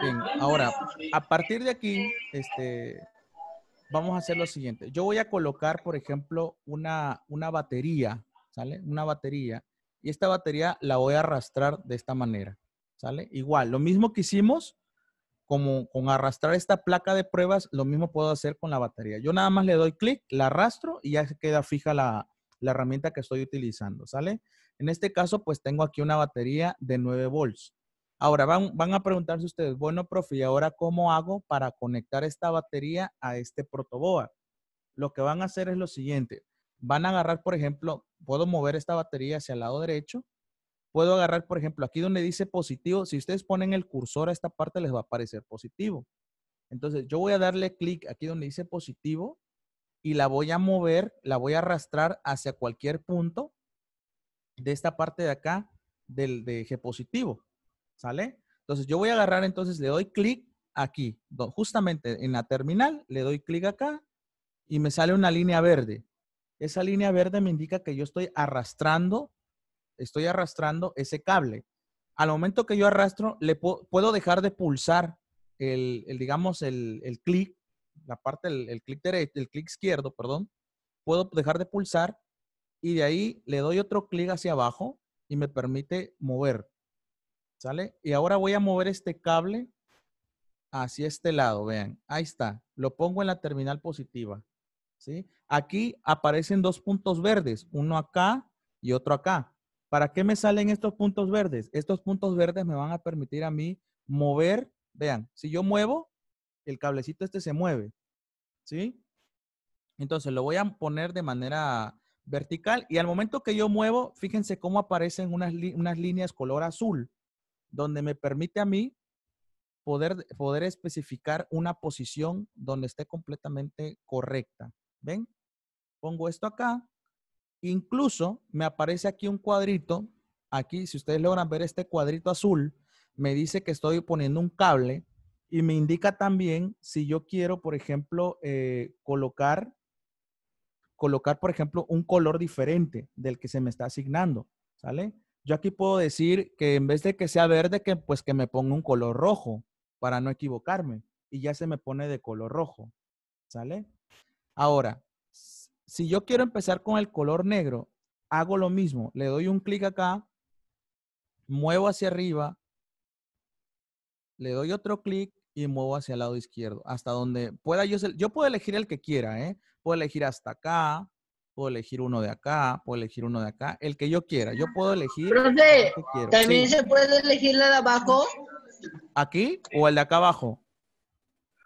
Bien, ahora, a partir de aquí, este, vamos a hacer lo siguiente. Yo voy a colocar, por ejemplo, una, una batería, ¿sale? Una batería. Y esta batería la voy a arrastrar de esta manera, ¿sale? Igual, lo mismo que hicimos como con arrastrar esta placa de pruebas, lo mismo puedo hacer con la batería. Yo nada más le doy clic, la arrastro y ya se queda fija la, la herramienta que estoy utilizando, ¿sale? En este caso, pues tengo aquí una batería de 9 volts. Ahora van, a preguntarse ustedes, bueno, profe, ¿y ahora cómo hago para conectar esta batería a este protoboa? Lo que van a hacer es lo siguiente. Van a agarrar, por ejemplo, puedo mover esta batería hacia el lado derecho. Puedo agarrar, por ejemplo, aquí donde dice positivo. Si ustedes ponen el cursor a esta parte, les va a aparecer positivo. Entonces, yo voy a darle clic aquí donde dice positivo y la voy a mover, la voy a arrastrar hacia cualquier punto de esta parte de acá del eje positivo. ¿Sale? Entonces yo voy a agarrar, entonces le doy clic aquí, justamente en la terminal, le doy clic acá y me sale una línea verde. Esa línea verde me indica que yo estoy arrastrando, estoy arrastrando ese cable. Al momento que yo arrastro, le puedo, dejar de pulsar el, digamos, el, clic, la parte, el, clic derecho, el clic izquierdo, perdón. Puedo dejar de pulsar y de ahí le doy otro clic hacia abajo y me permite mover. ¿Sale? Y ahora voy a mover este cable hacia este lado, vean. Ahí está. Lo pongo en la terminal positiva. ¿Sí? Aquí aparecen dos puntos verdes, uno acá y otro acá. ¿Para qué me salen estos puntos verdes? Estos puntos verdes me van a permitir a mí mover, vean, si yo muevo, el cablecito este se mueve, ¿sí? Entonces lo voy a poner de manera vertical y al momento que yo muevo, fíjense cómo aparecen unas, unas líneas color azul, donde me permite a mí poder, poder especificar una posición donde esté completamente correcta. ¿Ven? Pongo esto acá. Incluso me aparece aquí un cuadrito. Aquí, si ustedes logran ver este cuadrito azul, me dice que estoy poniendo un cable y me indica también si yo quiero, por ejemplo, eh, colocar, colocar, por ejemplo, un color diferente del que se me está asignando, ¿sale? Yo aquí puedo decir que en vez de que sea verde, que pues que me ponga un color rojo para no equivocarme. Y ya se me pone de color rojo. ¿Sale? Ahora, si yo quiero empezar con el color negro, hago lo mismo. Le doy un clic acá, muevo hacia arriba, le doy otro clic y muevo hacia el lado izquierdo, hasta donde pueda yo. Yo puedo elegir el que quiera, ¿eh? Puedo elegir hasta acá, puedo elegir uno de acá, puedo elegir uno de acá, el que yo quiera. Yo puedo elegir. Profe, ¿también se puede elegir la de abajo? ¿Aquí o el de acá abajo?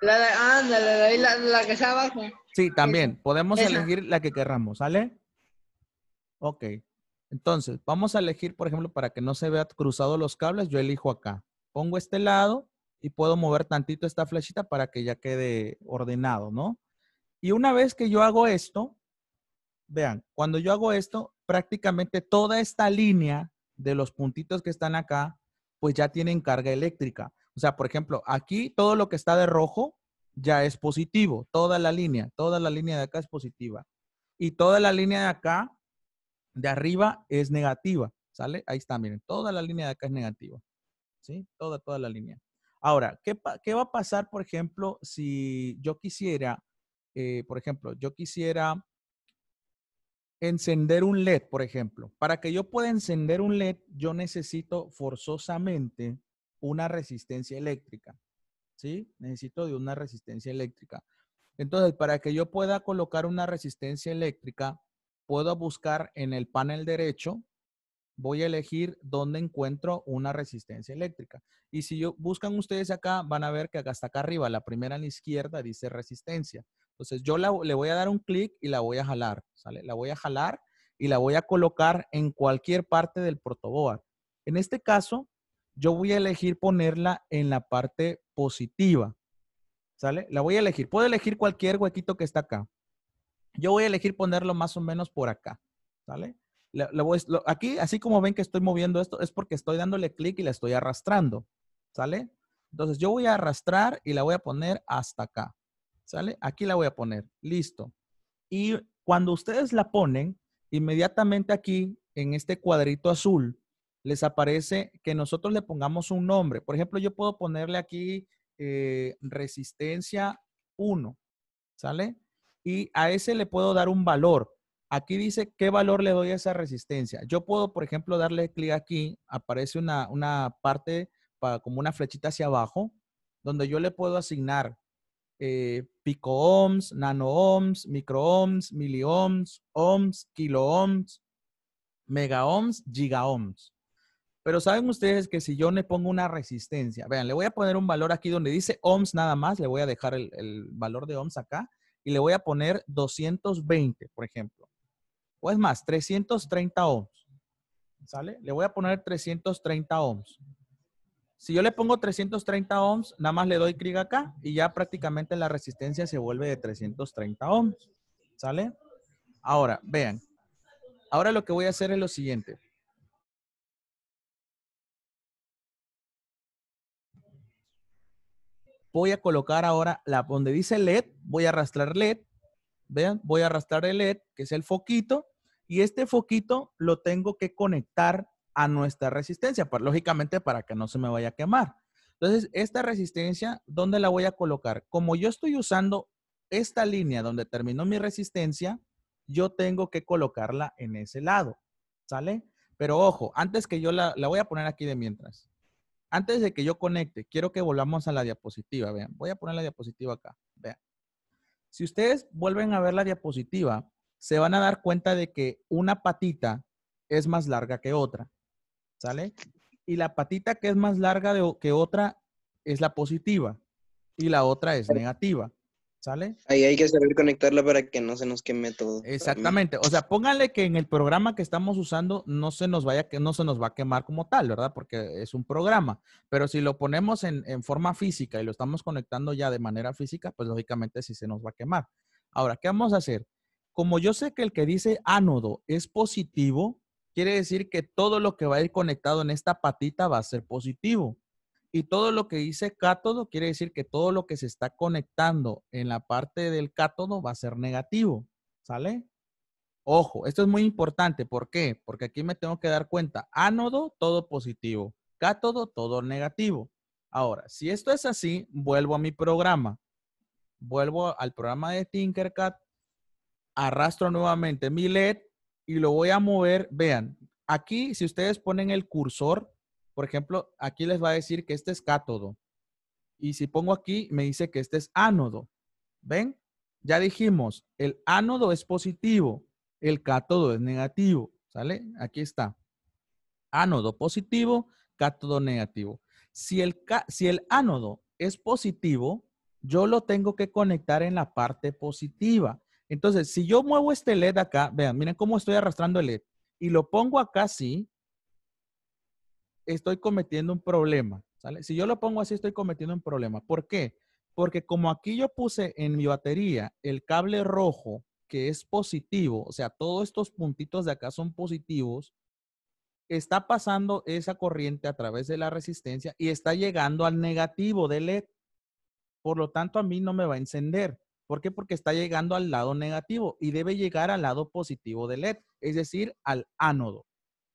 La de, ándale, ah, la, la, que está abajo. Sí, también. Podemos elegir la que queramos, ¿sale? Ok. Entonces, vamos a elegir, por ejemplo, para que no se vea cruzados los cables, yo elijo acá. Pongo este lado y puedo mover tantito esta flechita para que ya quede ordenado, ¿no? Y una vez que yo hago esto, vean, cuando yo hago esto, prácticamente toda esta línea de los puntitos que están acá, pues ya tienen carga eléctrica. O sea, por ejemplo, aquí todo lo que está de rojo ya es positivo, toda la línea, toda la línea de acá es positiva. Y toda la línea de acá, de arriba, es negativa, ¿sale? Ahí está, miren, toda la línea de acá es negativa, ¿sí? Toda, toda la línea. Ahora, ¿qué, qué va a pasar, por ejemplo, si yo quisiera, eh, por ejemplo, yo quisiera encender un LED, por ejemplo. Para que yo pueda encender un LED, yo necesito forzosamente una resistencia eléctrica. ¿Sí? Necesito de una resistencia eléctrica. Entonces, para que yo pueda colocar una resistencia eléctrica, puedo buscar en el panel derecho, voy a elegir dónde encuentro una resistencia eléctrica. Y si yo, buscan ustedes acá, van a ver que acá hasta acá arriba, la primera a la izquierda dice resistencia. Entonces yo le voy a dar un clic y la voy a jalar, ¿sale? La voy a jalar y la voy a colocar en cualquier parte del protoboard. En este caso, yo voy a elegir ponerla en la parte positiva, ¿sale? La voy a elegir. Puedo elegir cualquier huequito que está acá. Yo voy a elegir ponerlo más o menos por acá, ¿sale? aquí, así como ven que estoy moviendo esto, es porque estoy dándole clic y la estoy arrastrando, ¿sale? Entonces yo voy a arrastrar y la voy a poner hasta acá. ¿Sale? Aquí la voy a poner. Listo. Y cuando ustedes la ponen, inmediatamente aquí, en este cuadrito azul, les aparece que nosotros le pongamos un nombre. Por ejemplo, yo puedo ponerle aquí eh, resistencia 1, ¿sale? Y a ese le puedo dar un valor. Aquí dice qué valor le doy a esa resistencia. Yo puedo, por ejemplo, darle clic aquí, aparece una, una parte para, como una flechita hacia abajo, donde yo le puedo asignar eh, pico ohms, nano ohms, micro ohms, kilo ohms, ohms, mega ohms, giga ohms. Pero saben ustedes que si yo le pongo una resistencia, vean, le voy a poner un valor aquí donde dice ohms nada más, le voy a dejar el, el valor de ohms acá y le voy a poner 220, por ejemplo. O es más, 330 ohms. ¿Sale? Le voy a poner 330 ohms. Si yo le pongo 330 ohms, nada más le doy clic acá y ya prácticamente la resistencia se vuelve de 330 ohms. ¿Sale? Ahora, vean. Ahora lo que voy a hacer es lo siguiente. Voy a colocar ahora la, donde dice LED, voy a arrastrar LED. Vean, voy a arrastrar el LED, que es el foquito. Y este foquito lo tengo que conectar a nuestra resistencia, lógicamente para que no se me vaya a quemar. Entonces, esta resistencia, ¿dónde la voy a colocar? Como yo estoy usando esta línea donde terminó mi resistencia, yo tengo que colocarla en ese lado, ¿sale? Pero ojo, antes que yo la, la voy a poner aquí de mientras. Antes de que yo conecte, quiero que volvamos a la diapositiva, vean. Voy a poner la diapositiva acá, vean. Si ustedes vuelven a ver la diapositiva, se van a dar cuenta de que una patita es más larga que otra. ¿Sale? Y la patita que es más larga de, que otra es la positiva y la otra es negativa. ¿Sale? Ahí hay que saber conectarla para que no se nos queme todo. Exactamente. O sea, pónganle que en el programa que estamos usando no se nos vaya que no se nos va a quemar como tal, ¿verdad? Porque es un programa. Pero si lo ponemos en, en forma física y lo estamos conectando ya de manera física, pues lógicamente sí se nos va a quemar. Ahora, ¿qué vamos a hacer? Como yo sé que el que dice ánodo es positivo, quiere decir que todo lo que va a ir conectado en esta patita va a ser positivo. Y todo lo que dice cátodo quiere decir que todo lo que se está conectando en la parte del cátodo va a ser negativo. ¿Sale? Ojo, esto es muy importante. ¿Por qué? Porque aquí me tengo que dar cuenta. Ánodo, todo positivo. Cátodo, todo negativo. Ahora, si esto es así, vuelvo a mi programa. Vuelvo al programa de Tinkercad. Arrastro nuevamente mi LED y lo voy a mover, vean, aquí si ustedes ponen el cursor, por ejemplo, aquí les va a decir que este es cátodo. Y si pongo aquí, me dice que este es ánodo. ¿Ven? Ya dijimos, el ánodo es positivo, el cátodo es negativo. ¿Sale? Aquí está. Ánodo positivo, cátodo negativo. Si el, si el ánodo es positivo, yo lo tengo que conectar en la parte positiva. Entonces, si yo muevo este LED acá, vean, miren cómo estoy arrastrando el LED, y lo pongo acá así, estoy cometiendo un problema. Si yo lo pongo así, estoy cometiendo un problema. ¿Por qué? Porque como aquí yo puse en mi batería el cable rojo, que es positivo, o sea, todos estos puntitos de acá son positivos, está pasando esa corriente a través de la resistencia y está llegando al negativo del LED. Por lo tanto, a mí no me va a encender. ¿Por qué? Porque está llegando al lado negativo y debe llegar al lado positivo del LED, es decir, al ánodo.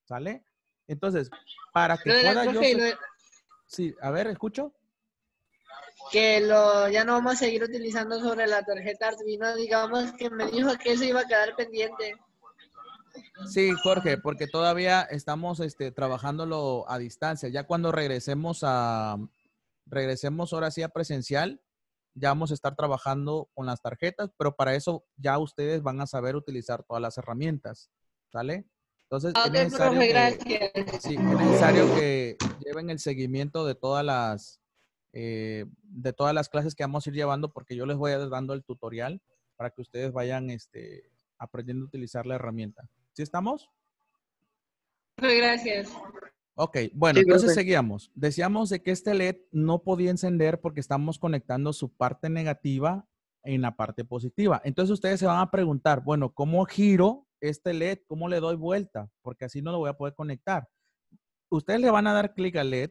¿Sale? Entonces, para que pueda yo... Sí, a ver, escucho. Que lo, ya no vamos a seguir utilizando sobre la tarjeta Arduino, digamos que me dijo que eso iba a quedar pendiente. Sí, Jorge, porque todavía estamos este, trabajándolo a distancia. Ya cuando regresemos a regresemos ahora sí a presencial, ya vamos a estar trabajando con las tarjetas, pero para eso ya ustedes van a saber utilizar todas las herramientas, ¿sale? Entonces, es, pues, necesario que, lleven el seguimiento de todas las eh, de todas las clases que vamos a ir llevando, porque yo les voy a dando el tutorial para que ustedes vayan este, aprendiendo a utilizar la herramienta. ¿Sí estamos? Gracias. Ok, bueno, entonces seguíamos. Decíamos de que este LED no podía encender porque estamos conectando su parte negativa en la parte positiva. Entonces ustedes se van a preguntar, bueno, ¿cómo giro este LED? ¿Cómo le doy vuelta? Porque así no lo voy a poder conectar. Ustedes le van a dar clic al LED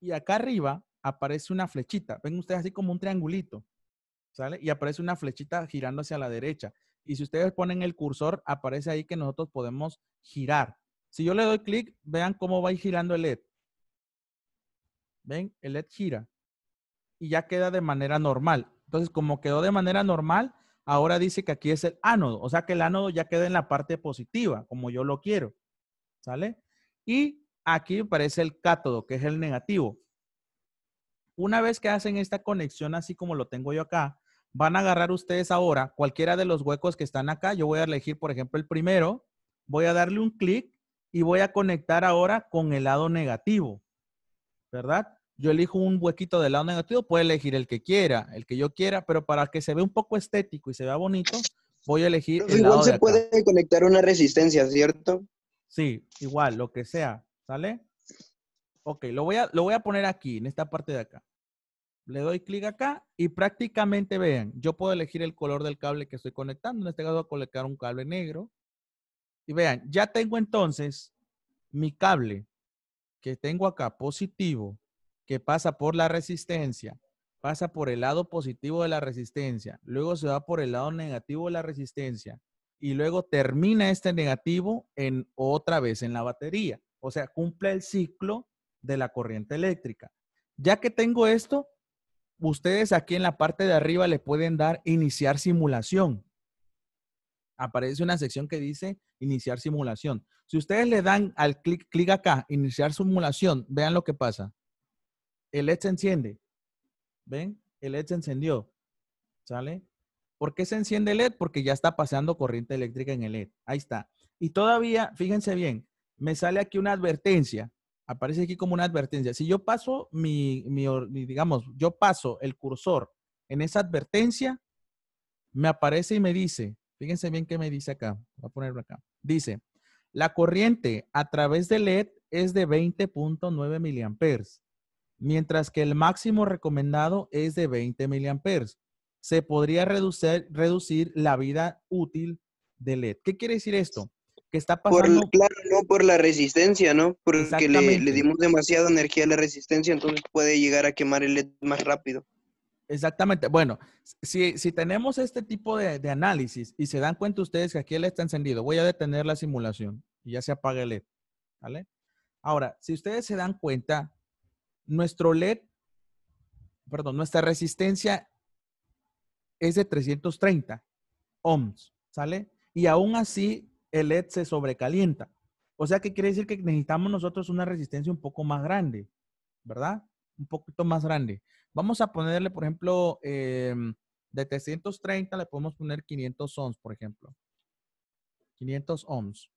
y acá arriba aparece una flechita. Ven ustedes así como un triangulito, ¿sale? Y aparece una flechita girando hacia la derecha. Y si ustedes ponen el cursor, aparece ahí que nosotros podemos girar. Si yo le doy clic, vean cómo va girando el LED. ¿Ven? El LED gira. Y ya queda de manera normal. Entonces, como quedó de manera normal, ahora dice que aquí es el ánodo. O sea que el ánodo ya queda en la parte positiva, como yo lo quiero. ¿Sale? Y aquí aparece el cátodo, que es el negativo. Una vez que hacen esta conexión, así como lo tengo yo acá, van a agarrar ustedes ahora cualquiera de los huecos que están acá. Yo voy a elegir, por ejemplo, el primero. Voy a darle un clic y voy a conectar ahora con el lado negativo, ¿verdad? Yo elijo un huequito del lado negativo, puede elegir el que quiera, el que yo quiera, pero para que se vea un poco estético y se vea bonito, voy a elegir el lado se puede conectar una resistencia, ¿cierto? Sí, igual, lo que sea, ¿sale? Ok, lo voy a, lo voy a poner aquí, en esta parte de acá. Le doy clic acá y prácticamente vean, yo puedo elegir el color del cable que estoy conectando. En este caso voy a colocar un cable negro. Y vean, ya tengo entonces mi cable que tengo acá positivo, que pasa por la resistencia, pasa por el lado positivo de la resistencia, luego se va por el lado negativo de la resistencia y luego termina este negativo en otra vez en la batería. O sea, cumple el ciclo de la corriente eléctrica. Ya que tengo esto, ustedes aquí en la parte de arriba le pueden dar iniciar simulación aparece una sección que dice iniciar simulación. Si ustedes le dan al clic, clic acá, iniciar simulación, vean lo que pasa. El LED se enciende. ¿Ven? El LED se encendió. ¿Sale? ¿Por qué se enciende el LED? Porque ya está pasando corriente eléctrica en el LED. Ahí está. Y todavía, fíjense bien, me sale aquí una advertencia. Aparece aquí como una advertencia. Si yo paso mi, mi digamos, yo paso el cursor en esa advertencia, me aparece y me dice, Fíjense bien qué me dice acá. Voy a ponerlo acá. Dice, la corriente a través del LED es de 20.9 miliamperes, mientras que el máximo recomendado es de 20 miliamperes. Se podría reducir, la vida útil del LED. ¿Qué quiere decir esto? Que está pasando... Por, claro, no por la resistencia, ¿no? Porque le dimos demasiada energía a la resistencia, entonces puede llegar a quemar el LED más rápido. Exactamente. Bueno, si, si tenemos este tipo de, de, análisis y se dan cuenta ustedes que aquí el LED está encendido, voy a detener la simulación y ya se apaga el LED. ¿Vale? Ahora, si ustedes se dan cuenta, nuestro LED, perdón, nuestra resistencia es de 330 ohms, ¿sale? Y aún así el LED se sobrecalienta. O sea que quiere decir que necesitamos nosotros una resistencia un poco más grande, ¿verdad? Un poquito más grande. Vamos a ponerle, por ejemplo, em, de 330 le podemos poner 500 ohms, por ejemplo. 500 ohms.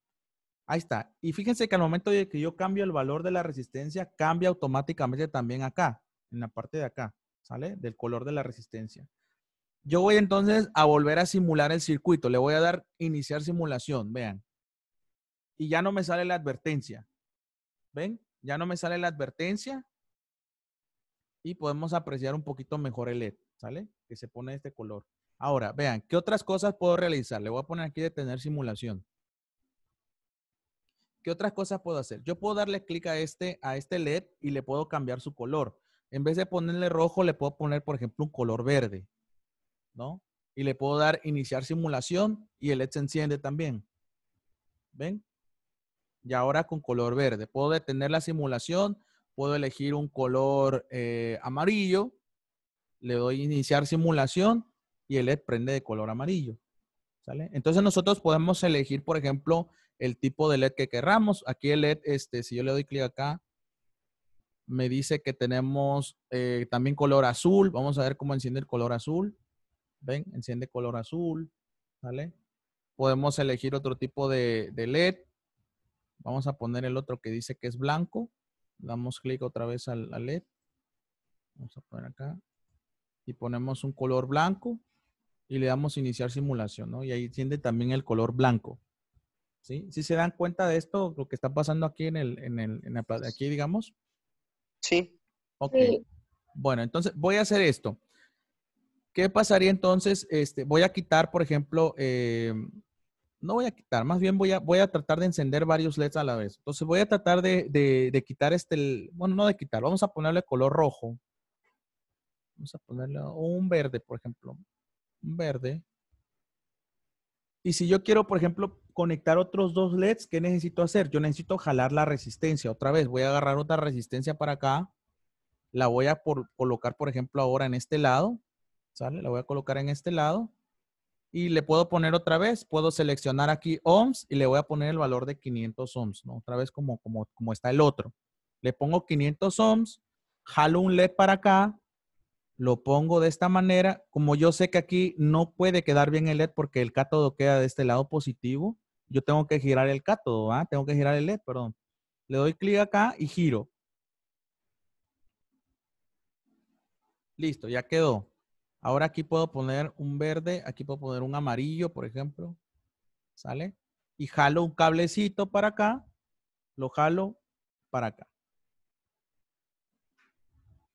Ahí está. Y fíjense que al momento de que yo cambio el valor de la resistencia, cambia automáticamente también acá, en la parte de acá, ¿sale? Del color de la resistencia. Yo voy entonces a volver a simular el circuito. Le voy a dar iniciar simulación, vean. Y ya no me sale la advertencia. ¿Ven? Ya no me sale la advertencia y podemos apreciar un poquito mejor el LED, ¿sale? Que se pone este color. Ahora, vean, ¿qué otras cosas puedo realizar? Le voy a poner aquí detener simulación. ¿Qué otras cosas puedo hacer? Yo puedo darle clic a este, a este LED y le puedo cambiar su color. En vez de ponerle rojo, le puedo poner, por ejemplo, un color verde, ¿no? Y le puedo dar iniciar simulación y el LED se enciende también. ¿Ven? Y ahora con color verde. Puedo detener la simulación puedo elegir un color eh, amarillo, le doy iniciar simulación y el LED prende de color amarillo. ¿sale? Entonces nosotros podemos elegir, por ejemplo, el tipo de LED que querramos. Aquí el LED, este, si yo le doy clic acá, me dice que tenemos eh, también color azul. Vamos a ver cómo enciende el color azul. ¿Ven? Enciende color azul. Podemos elegir otro tipo de LED. Vamos a poner el otro que dice que es blanco damos clic otra vez al, LED. Vamos a poner acá. Y ponemos un color blanco y le damos iniciar simulación, ¿no? Y ahí tiende también el color blanco. ¿Sí? ¿Sí se dan cuenta de esto, lo que está pasando aquí en el, en el, aquí, digamos? Sí. Ok. Bueno, entonces voy a hacer esto. ¿Qué pasaría entonces? Este, voy a quitar, por ejemplo, eh, no voy a quitar, más bien voy a, voy a tratar de encender varios LEDs a la vez. Entonces voy a tratar de, quitar este, e bueno, no de quitar, vamos a ponerle color rojo. Vamos a ponerle un verde, por ejemplo. Un verde. Y si yo quiero, por ejemplo, conectar otros dos LEDs, ¿qué necesito hacer? Yo necesito jalar la resistencia otra vez. Voy a agarrar otra resistencia para acá. La voy a colocar, por ejemplo, ahora en este lado. ¿Sale? La voy a colocar en este lado y le puedo poner otra vez, puedo seleccionar aquí ohms y le voy a poner el valor de 500 ohms, ¿no? Otra vez como, como, está el otro. Le pongo 500 ohms, jalo un LED para acá, lo pongo de esta manera. Como yo sé que aquí no puede quedar bien el LED porque el cátodo queda de este lado positivo, yo tengo que girar el cátodo, ¿ah? Tengo que girar el LED, perdón. Le doy clic acá y giro. Listo, ya quedó. Ahora aquí puedo poner un verde, aquí puedo poner un amarillo, por ejemplo. ¿Sale? Y jalo un cablecito para acá, lo jalo para acá.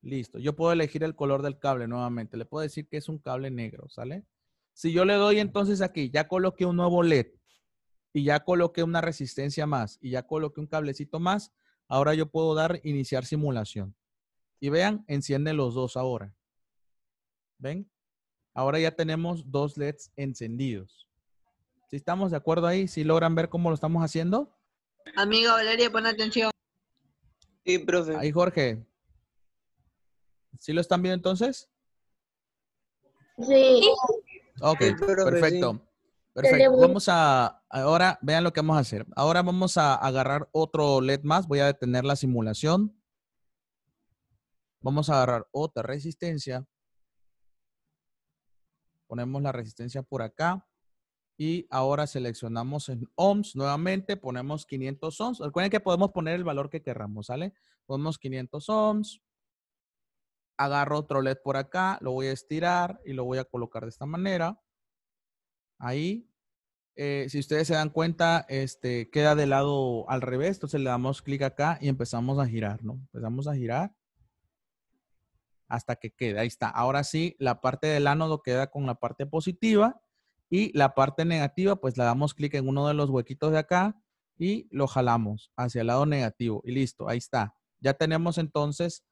Listo. Yo puedo elegir el color del cable nuevamente. Le puedo decir que es un cable negro, ¿sale? Si yo le doy entonces aquí, ya coloqué un nuevo LED y ya coloqué una resistencia más y ya coloqué un cablecito más, ahora yo puedo dar iniciar simulación. Y vean, enciende los dos ahora. ¿Ven? Ahora ya tenemos dos LEDs encendidos. Si ¿Sí estamos de acuerdo ahí, si ¿Sí logran ver cómo lo estamos haciendo. Amiga Valeria, pon atención. Sí, profe. Ahí, Jorge. ¿Sí lo están viendo entonces? Sí. Ok, perfecto. Perfecto. Vamos a, ahora, vean lo que vamos a hacer. Ahora vamos a agarrar otro LED más. Voy a detener la simulación. Vamos a agarrar otra resistencia ponemos la resistencia por acá y ahora seleccionamos en ohms nuevamente, ponemos 500 ohms. Recuerden que podemos poner el valor que querramos, ¿sale? Ponemos 500 ohms. Agarro otro LED por acá, lo voy a estirar y lo voy a colocar de esta manera. Ahí. Eh, si ustedes se dan cuenta, este, queda de lado al revés, entonces le damos clic acá y empezamos a girar, ¿no? Empezamos a girar hasta que quede. Ahí está. Ahora sí, la parte del ánodo queda con la parte positiva y la parte negativa, pues le damos clic en uno de los huequitos de acá y lo jalamos hacia el lado negativo. Y listo, ahí está. Ya tenemos entonces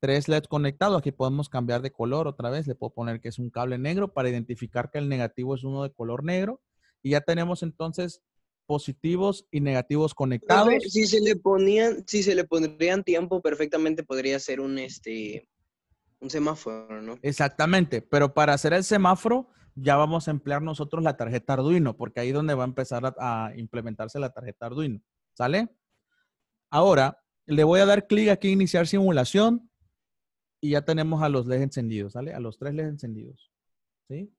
tres LEDs conectados. Aquí podemos cambiar de color otra vez. Le puedo poner que es un cable negro para identificar que el negativo es uno de color negro. Y ya tenemos entonces positivos y negativos conectados. si se le ponían, si se le pondrían tiempo, perfectamente podría ser un este un semáforo, ¿no? Exactamente, pero para hacer el semáforo ya vamos a emplear nosotros la tarjeta Arduino, porque ahí es donde va a empezar a, implementarse la tarjeta Arduino, ¿sale? Ahora, le voy a dar clic aquí, iniciar simulación, y ya tenemos a los LEDs encendidos, ¿sale? A los tres LEDs encendidos, ¿sí?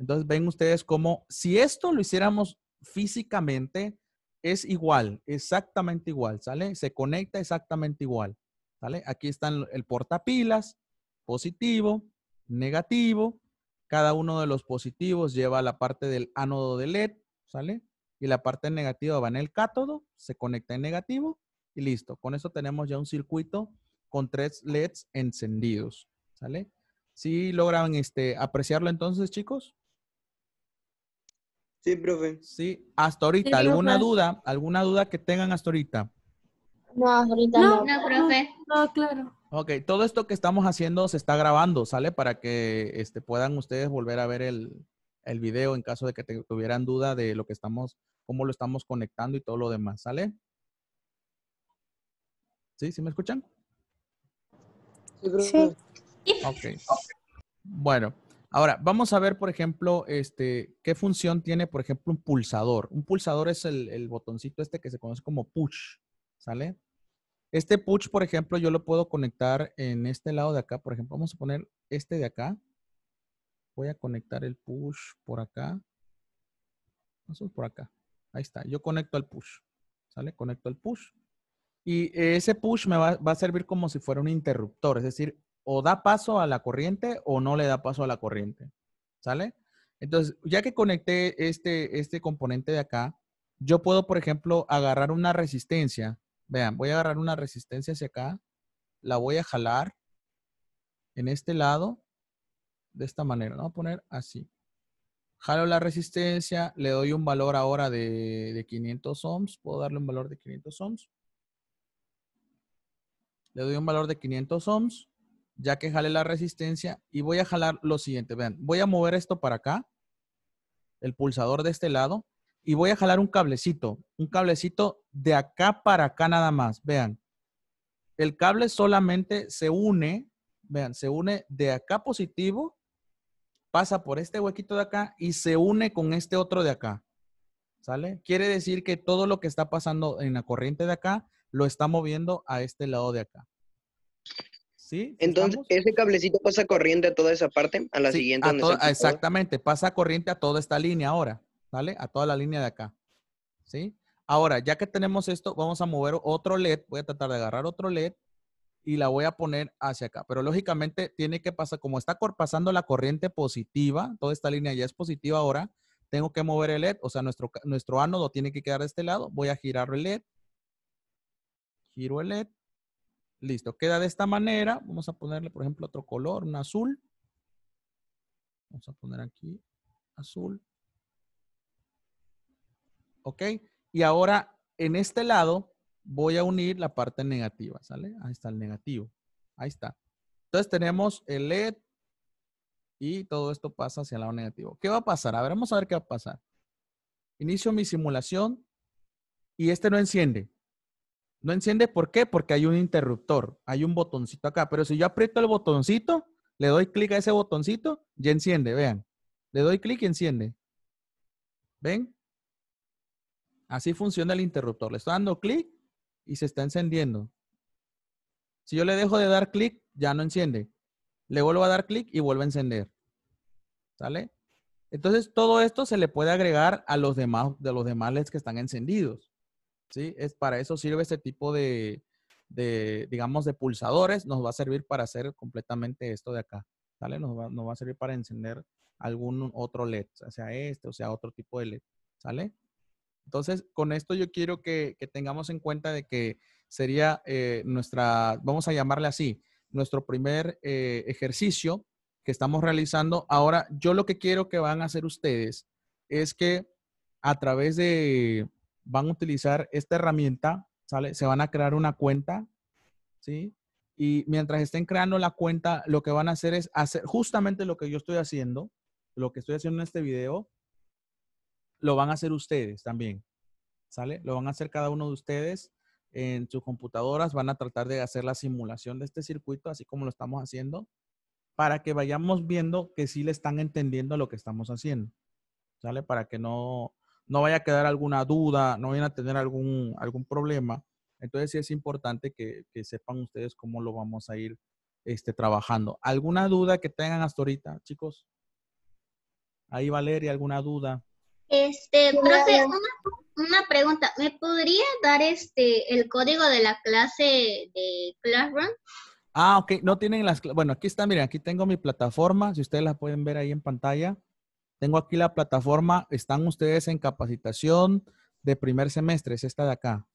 Entonces ven ustedes cómo, si esto lo hiciéramos físicamente, es igual, exactamente igual, ¿sale? Se conecta exactamente igual, ¿sale? Aquí están el portapilas, positivo, negativo. Cada uno de los positivos lleva la parte del ánodo de LED, ¿sale? Y la parte negativa va en el cátodo, se conecta en negativo y listo. Con eso tenemos ya un circuito con tres LEDs encendidos, ¿sale? ¿Sí logran este, apreciarlo entonces, chicos? Sí, profe. Sí, hasta ahorita, ¿alguna duda? ¿Alguna duda que tengan hasta ahorita? No, ahorita no profe. No, claro. Ok, todo esto que estamos haciendo se está grabando, ¿sale? Para que este, puedan ustedes volver a ver el, video en caso de que tuvieran duda de lo que estamos, cómo lo estamos conectando y todo lo demás, ¿sale? ¿Sí? ¿Sí me escuchan? Sí. Ok. Bueno, ahora vamos a ver, por ejemplo, este, qué función tiene, por ejemplo, un pulsador. Un pulsador es el botoncito este que se conoce como push, ¿sale? Este push, por ejemplo, yo lo puedo conectar en este lado de acá. Por ejemplo, vamos a poner este de acá. Voy a conectar el push por acá. Vamos por acá. Ahí está. Yo conecto al push. ¿Sale? Conecto al push. Y ese push me va, a servir como si fuera un interruptor. Es decir, o da paso a la corriente o no le da paso a la corriente. ¿Sale? Entonces, ya que conecté este, este componente de acá, yo puedo, por ejemplo, agarrar una resistencia Vean, voy a agarrar una resistencia hacia acá, la voy a jalar en este lado, de esta manera, ¿no? Poner así. Jalo la resistencia, le doy un valor ahora de, de 500 ohms, puedo darle un valor de 500 ohms. Le doy un valor de 500 ohms, ya que jale la resistencia y voy a jalar lo siguiente, vean, voy a mover esto para acá, el pulsador de este lado, y voy a jalar un cablecito, un cablecito de acá para acá nada más. Vean, el cable solamente se une, vean, se une de acá positivo, pasa por este huequito de acá y se une con este otro de acá. ¿Sale? Quiere decir que todo lo que está pasando en la corriente de acá lo está moviendo a este lado de acá. ¿Sí? Entonces, ese cablecito pasa corriente a toda esa parte, a la siguiente. exactamente, pasa corriente a toda esta línea ahora. ¿vale? A toda la línea de acá, ¿sí? Ahora, ya que tenemos esto, vamos a mover otro LED. Voy a tratar de agarrar otro LED y la voy a poner hacia acá. Pero lógicamente tiene que pasar, como está pasando la corriente positiva, toda esta línea ya es positiva ahora, tengo que mover el LED, o sea, nuestro, nuestro ánodo tiene que quedar de este lado. Voy a girar el LED. Giro el LED. Listo, queda de esta manera. Vamos a ponerle, por ejemplo, otro color, un azul. Vamos a poner aquí azul. ¿Ok? Y ahora en este lado voy a unir la parte negativa, ¿sale? Ahí está el negativo. Ahí está. Entonces tenemos el LED y todo esto pasa hacia el lado negativo. ¿Qué va a pasar? A ver, vamos a ver qué va a pasar. Inicio mi simulación y este no enciende. No enciende, ¿por qué? Porque hay un interruptor, hay un botoncito acá. Pero si yo aprieto el botoncito, le doy clic a ese botoncito, ya enciende, vean. Le doy clic y enciende. ¿Ven? Así funciona el interruptor. Le estoy dando clic y se está encendiendo. Si yo le dejo de dar clic, ya no enciende. Le vuelvo a dar clic y vuelve a encender. ¿Sale? Entonces, todo esto se le puede agregar a los demás, de los demás LEDs que están encendidos. ¿Sí? Es, para eso sirve este tipo de, de, digamos, de pulsadores. Nos va a servir para hacer completamente esto de acá. ¿Sale? Nos va, nos va a servir para encender algún otro LED, sea este o sea otro tipo de LED. ¿Sale? Entonces, con esto yo quiero que, tengamos en cuenta de que sería eh, nuestra, vamos a llamarle así, nuestro primer eh, ejercicio que estamos realizando. Ahora, yo lo que quiero que van a hacer ustedes es que a través de, van a utilizar esta herramienta, ¿sale? Se van a crear una cuenta, ¿sí? Y mientras estén creando la cuenta, lo que van a hacer es hacer justamente lo que yo estoy haciendo, lo que estoy haciendo en este video, lo van a hacer ustedes también. ¿Sale? Lo van a hacer cada uno de ustedes en sus computadoras. Van a tratar de hacer la simulación de este circuito, así como lo estamos haciendo, para que vayamos viendo que sí le están entendiendo lo que estamos haciendo. ¿Sale? Para que no, no vaya a quedar alguna duda, no vayan a tener algún, algún problema. Entonces sí es importante que, sepan ustedes cómo lo vamos a ir este, trabajando. ¿Alguna duda que tengan hasta ahorita, chicos? Ahí Valeria, ¿alguna duda? Este, profe, una, pregunta. ¿Me podría dar este el código de la clase de Classroom? Ah, ok. No tienen las... Bueno, aquí está, miren, aquí tengo mi plataforma. Si ustedes la pueden ver ahí en pantalla. Tengo aquí la plataforma. Están ustedes en capacitación de primer semestre. Es esta de acá.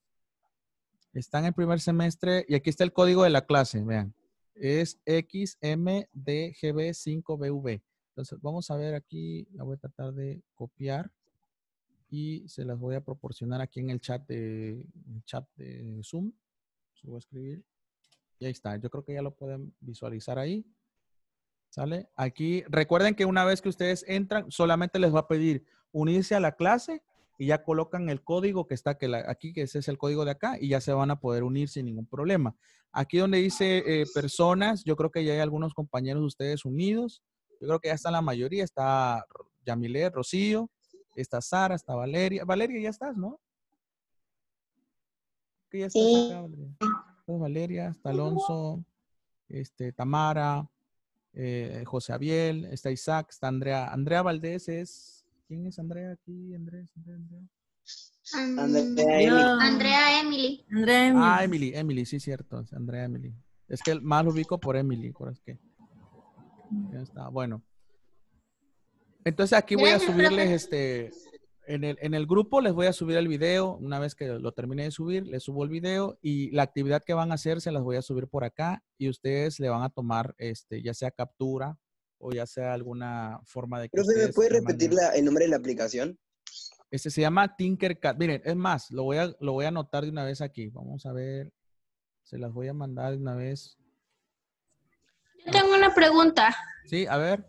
Están en primer semestre. Y aquí está el código de la clase, vean. Es XMDGB5BV. Entonces, vamos a ver aquí. La voy a tratar de copiar y se las voy a proporcionar aquí en el chat de, chat de Zoom. Se voy a escribir. Y ahí está. Yo creo que ya lo pueden visualizar ahí. ¿Sale? Aquí, recuerden que una vez que ustedes entran, solamente les va a pedir unirse a la clase y ya colocan el código que está que aquí, que ese es el código de acá, y ya se van a poder unir sin ningún problema. Aquí donde dice eh, personas, yo creo que ya hay algunos compañeros de ustedes unidos. Yo creo que ya está la mayoría, está Yamile, Rocío, está Sara, está Valeria. Valeria, ya estás, ¿no? Que ya estás Valeria. Valeria, está Alonso, este, Tamara, eh, José Abiel, está Isaac, está Andrea. Andrea Valdés es. ¿Quién es Andrea aquí? Andrés, Andrea, Andrea. Emily. Andrea Ah, Emily, Emily, sí, cierto. Andrea Emily. Es que más lo ubico por Emily, por que. Ya está. Bueno, entonces aquí voy a subirles este. En el, en el, grupo les voy a subir el video. Una vez que lo termine de subir, les subo el video y la actividad que van a hacer se las voy a subir por acá y ustedes le van a tomar, este, ya sea captura o ya sea alguna forma de... Que ¿me puede repetir el nombre de la aplicación? Este se llama Tinkercad. Miren, es más, lo voy, a, lo voy a anotar de una vez aquí. Vamos a ver. Se las voy a mandar de una vez. Yo tengo una pregunta. Sí, a ver.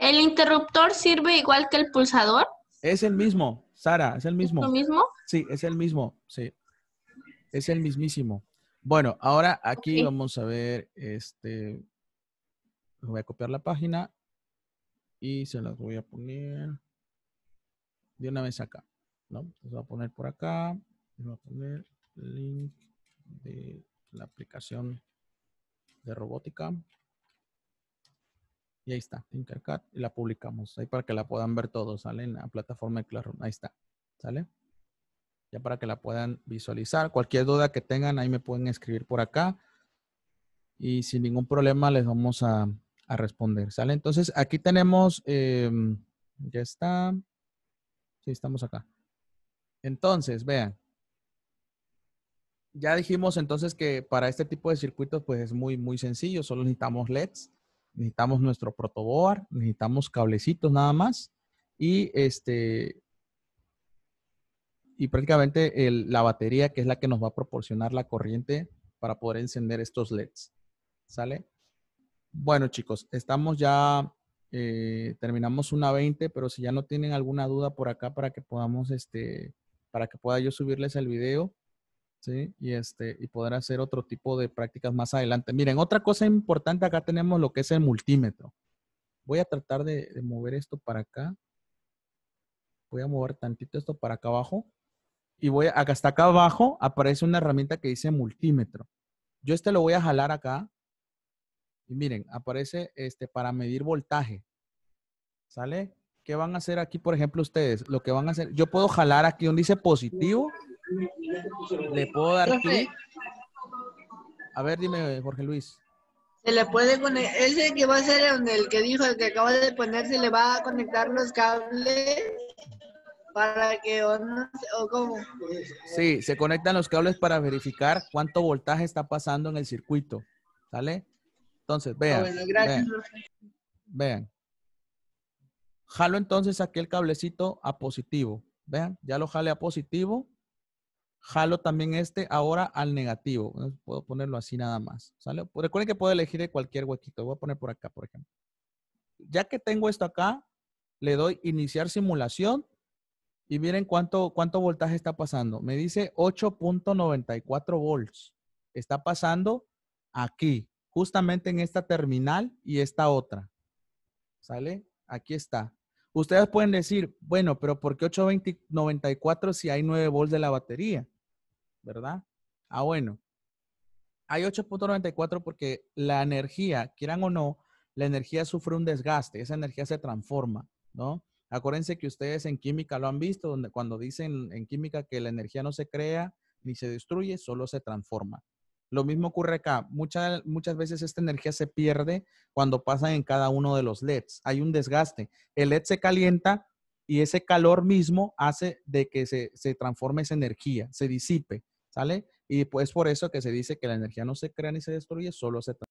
¿El interruptor sirve igual que el pulsador? Es el mismo, Sara, es el mismo. ¿Es lo mismo? Sí, es el mismo, sí. Es el mismísimo. Bueno, ahora aquí vamos a ver, este, voy a copiar la página y se las voy a poner de una vez acá, ¿no? Se voy a poner por acá, voy a poner link de la aplicación de robótica. Y ahí está, Tinkercad, y la publicamos ahí para que la puedan ver todos, ¿sale? En la plataforma de Classroom, ahí está, ¿sale? Ya para que la puedan visualizar. Cualquier duda que tengan, ahí me pueden escribir por acá. Y sin ningún problema les vamos a, responder, ¿sale? Entonces, aquí tenemos, em, ya está, sí, estamos acá. Entonces, vean, ya dijimos entonces que para este tipo de circuitos pues es muy muy sencillo, solo necesitamos LEDs necesitamos nuestro protoboard, necesitamos cablecitos nada más y este y prácticamente la batería que es la que nos va a proporcionar la corriente para poder encender estos LEDs. ¿Sale? Bueno chicos, estamos ya, eh, terminamos una 20, pero si ya no tienen alguna duda por acá para que podamos, este, para que pueda yo subirles el video, y, este, y poder hacer otro tipo de prácticas más adelante. Miren, otra cosa importante, acá tenemos lo que es el multímetro. Voy a tratar de, mover esto para acá. Voy a mover tantito esto para acá abajo. Y voy acá hasta acá abajo aparece una herramienta que dice multímetro. Yo este lo voy a jalar acá. Y miren, aparece este para medir voltaje. ¿Sale? ¿Qué van a hacer aquí, por ejemplo, ustedes? Lo que van a hacer, yo puedo jalar aquí donde dice positivo ¿Le puedo dar clic? A ver, dime, Jorge Luis. Se le puede conectar, ese que va a ser el que dijo, el que acaba de poner, se le va a conectar los cables para que o, no, o cómo. Sí, se conectan los cables para verificar cuánto voltaje está pasando en el circuito, ¿sale? Entonces, ah, vean. vean, vean. Jalo entonces aquí el cablecito a positivo. Vean, ya lo jale a positivo jalo también este ahora al negativo. Puedo ponerlo así nada más. ¿sale? Recuerden que puedo elegir de cualquier huequito. Voy a poner por acá, por ejemplo. Ya que tengo esto acá, le doy iniciar simulación y miren cuánto, cuánto voltaje está pasando. Me dice 8.94 volts. Está pasando aquí, justamente en esta terminal y esta otra. ¿Sale? Aquí está. Ustedes pueden decir, bueno, pero ¿por qué 894 si hay 9 volts de la batería? ¿Verdad? Ah, bueno. Hay 8.94 porque la energía, quieran o no, la energía sufre un desgaste, esa energía se transforma, ¿no? Acuérdense que ustedes en química lo han visto, donde cuando dicen en química que la energía no se crea ni se destruye, solo se transforma. Lo mismo ocurre acá. Muchas, muchas veces esta energía se pierde cuando pasa en cada uno de los LEDs. Hay un desgaste. El LED se calienta y ese calor mismo hace de que se, se transforme esa energía, se disipe, ¿sale? Y pues por eso que se dice que la energía no se crea ni se destruye, solo se transforma.